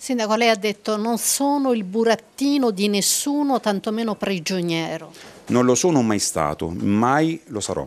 Sindaco, lei ha detto non sono il burattino di nessuno, tantomeno prigioniero. Non lo sono mai stato, mai lo sarò.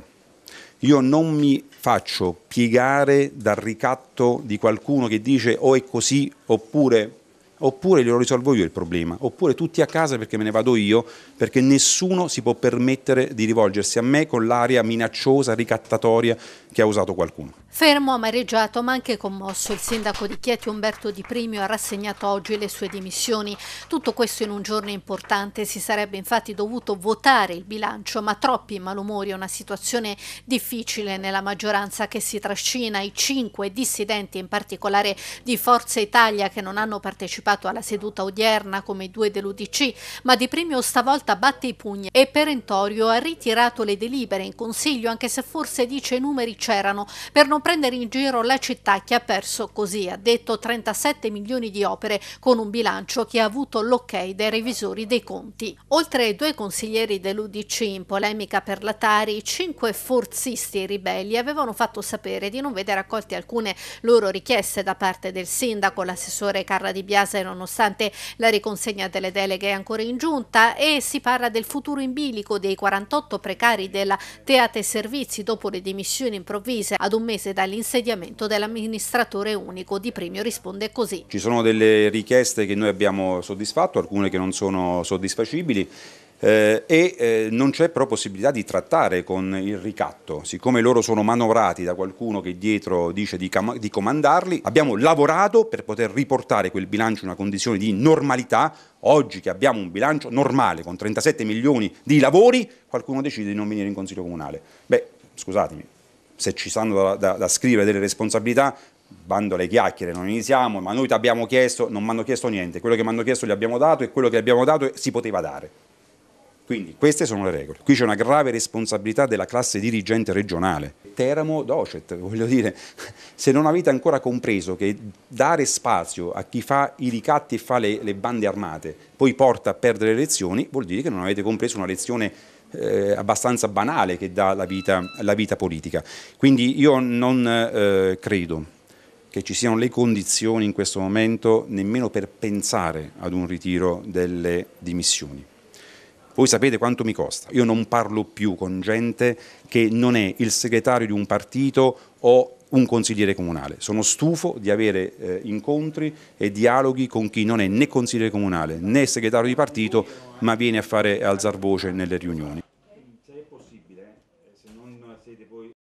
Io non mi faccio piegare dal ricatto di qualcuno che dice o è così oppure oppure glielo risolvo io il problema, oppure tutti a casa perché me ne vado io, perché nessuno si può permettere di rivolgersi a me con l'aria minacciosa, ricattatoria che ha usato qualcuno. Fermo, amareggiato ma anche commosso, il sindaco di Chieti Umberto Di Primio ha rassegnato oggi le sue dimissioni. Tutto questo in un giorno importante, si sarebbe infatti dovuto votare il bilancio, ma troppi malumori una situazione difficile nella maggioranza che si trascina. I cinque dissidenti, in particolare di Forza Italia, che non hanno partecipato partecipato alla seduta odierna come i due dell'Udc, ma Di Primio stavolta batte i pugni e perentorio ha ritirato le delibere in consiglio anche se forse dice i numeri c'erano per non prendere in giro la città che ha perso così, ha detto 37 milioni di opere con un bilancio che ha avuto l'ok dei revisori dei conti. Oltre ai due consiglieri dell'Udc in polemica per la Tari, cinque forzisti ribelli avevano fatto sapere di non vedere accolte alcune loro richieste da parte del sindaco, l'assessore Carla Di Biase nonostante la riconsegna delle deleghe è ancora in giunta e si parla del futuro in bilico dei 48 precari della Teate Servizi dopo le dimissioni improvvise ad un mese dall'insediamento dell'amministratore unico. Di Premio risponde così. Ci sono delle richieste che noi abbiamo soddisfatto, alcune che non sono soddisfacibili eh, e eh, non c'è però possibilità di trattare con il ricatto, siccome loro sono manovrati da qualcuno che dietro dice di, di comandarli, abbiamo lavorato per poter riportare quel bilancio in una condizione di normalità, oggi che abbiamo un bilancio normale con 37 milioni di lavori, qualcuno decide di non venire in Consiglio Comunale. Beh, scusatemi, se ci stanno da, da, da scrivere delle responsabilità, bando alle chiacchiere, non iniziamo, ma noi ti abbiamo chiesto, non mi hanno chiesto niente, quello che mi hanno chiesto gli abbiamo dato e quello che abbiamo dato si poteva dare. Quindi queste sono le regole. Qui c'è una grave responsabilità della classe dirigente regionale. Teramo docet, voglio dire, se non avete ancora compreso che dare spazio a chi fa i ricatti e fa le, le bande armate poi porta a perdere le elezioni, vuol dire che non avete compreso una lezione eh, abbastanza banale che dà la vita, la vita politica. Quindi io non eh, credo che ci siano le condizioni in questo momento nemmeno per pensare ad un ritiro delle dimissioni voi sapete quanto mi costa. Io non parlo più con gente che non è il segretario di un partito o un consigliere comunale. Sono stufo di avere eh, incontri e dialoghi con chi non è né consigliere comunale né segretario di partito, ma viene a fare alzar voce nelle riunioni.